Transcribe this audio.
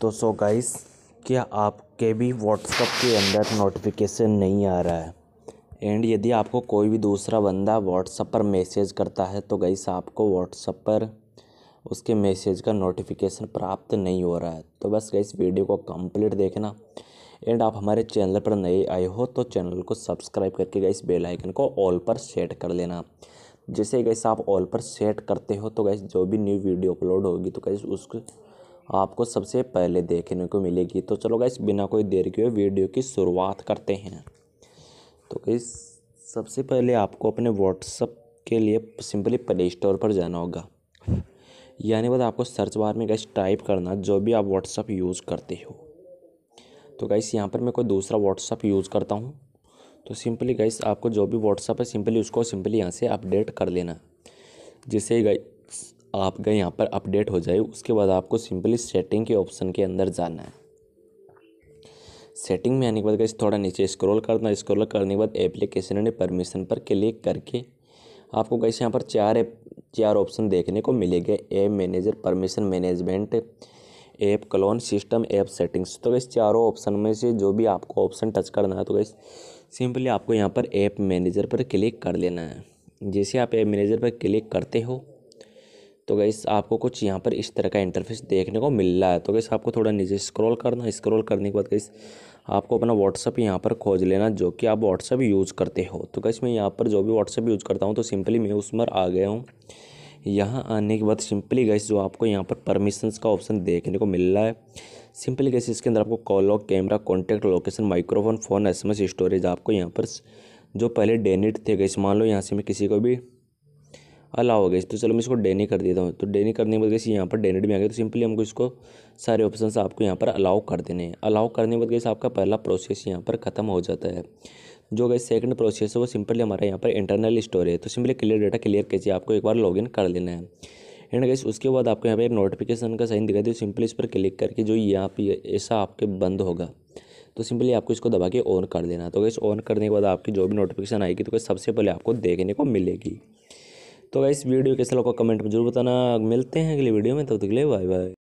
तो so guys क्या आपके भी व्हाट्सअप के अंदर नोटिफिकेशन नहीं आ रहा है एंड यदि आपको कोई भी दूसरा बंदा व्हाट्सअप पर मैसेज करता है तो गाइस आपको व्हाट्सअप पर उसके मैसेज का नोटिफिकेशन प्राप्त नहीं हो रहा है तो बस गाइस वीडियो को कंप्लीट देखना एंड आप हमारे चैनल पर नए आए हो तो चैनल को सब्सक्राइब करके गाइस बेल आइकन को ऑल पर सेट कर लेना जैसे गैस आप ऑल पर सेट करते हो तो गैस जो भी न्यू वीडियो अपलोड होगी तो गैस उसको आपको सबसे पहले देखने को मिलेगी तो चलो गाइस बिना कोई देर के वीडियो की शुरुआत करते हैं तो गाइस सबसे पहले आपको अपने व्हाट्सअप के लिए सिंपली प्ले स्टोर पर जाना होगा यानी बाद आपको सर्च बार में गैस टाइप करना जो भी आप व्हाट्सअप यूज़ करते हो तो गाइस यहाँ पर मैं कोई दूसरा व्हाट्सअप यूज़ करता हूँ तो सिंपली गाइस आपको जो भी व्हाट्सअप है सिंपली उसको सिंपली यहाँ से अपडेट कर लेना जिससे गई आपका यहाँ पर अपडेट हो जाए उसके बाद आपको सिंपली सेटिंग के ऑप्शन के अंदर जाना है सेटिंग में आने के बाद इस थोड़ा नीचे स्क्रॉल करना स्क्रॉल करने के बाद एप्लीकेशन ने परमिशन पर क्लिक करके आपको कैसे यहाँ पर चार चार ऑप्शन देखने को मिलेगा app manager permission management app clone system app settings तो इस चारों ऑप्शन में से जो भी आपको ऑप्शन टच करना है तो इस सिंपली आपको यहाँ पर ऐप मैनेजर पर क्लिक कर लेना है जैसे आप ऐप मैनेजर पर क्लिक करते हो तो गैस आपको कुछ यहाँ पर इस तरह का इंटरफेस देखने को मिल रहा है तो गई आपको थोड़ा नीचे स्क्रॉल करना स्क्रॉल करने के बाद गई आपको अपना व्हाट्सअप यहाँ पर खोज लेना जो कि आप व्हाट्सअप यूज़ करते हो तो गई मैं यहाँ पर जो भी व्हाट्सअप यूज़ करता हूँ तो सिंपली मैं उस पर आ गया हूँ यहाँ आने के बाद सिंपली गैस जो आपको यहाँ पर परमिशन का ऑप्शन देखने को मिल रहा है सिंपली गैस इसके अंदर आपको call log camera contact location microphone phone एस स्टोरेज आपको यहाँ पर जो पहले डेनिट थे गैस मान लो यहाँ से मैं किसी को भी अलाउ हो गई तो चलो मैं इसको डेनी कर देता हूँ तो डेनी करने के बाद गैस यहाँ पर डेनेड में आ गया तो सिंपली हमको इसको सारे ऑप्शन आपको यहाँ पर अलाउ कर देने हैं अलाउ करने के बाद गैस आपका पहला प्रोसेस यहाँ पर ख़त्म हो जाता है जो गए सेकंड प्रोसेस है वो सिंपली हमारा यहाँ पर इंटरनल स्टोर है तो सिंपली क्लियर डाटा क्लियर कीजिए आपको एक बार लॉगिन कर लेना है एंड गैस उसके बाद आपको यहाँ पर एक नोटिफिकेशन का साइन दिखाई दे सिंपली इस पर क्लिक करके जो यहाँ पे ऐसा आपके बंद होगा तो सिंपली आपको इसको दबा के ऑन कर देना तो गैस ऑन करने के बाद आपकी जो भी नोटिफिकेशन आएगी तो सबसे पहले आपको देखने को मिलेगी तो इस वीडियो कैसे लोग कमेंट में जरूर बताना मिलते हैं अगली वीडियो में तब तो तक के लिए बाय बाय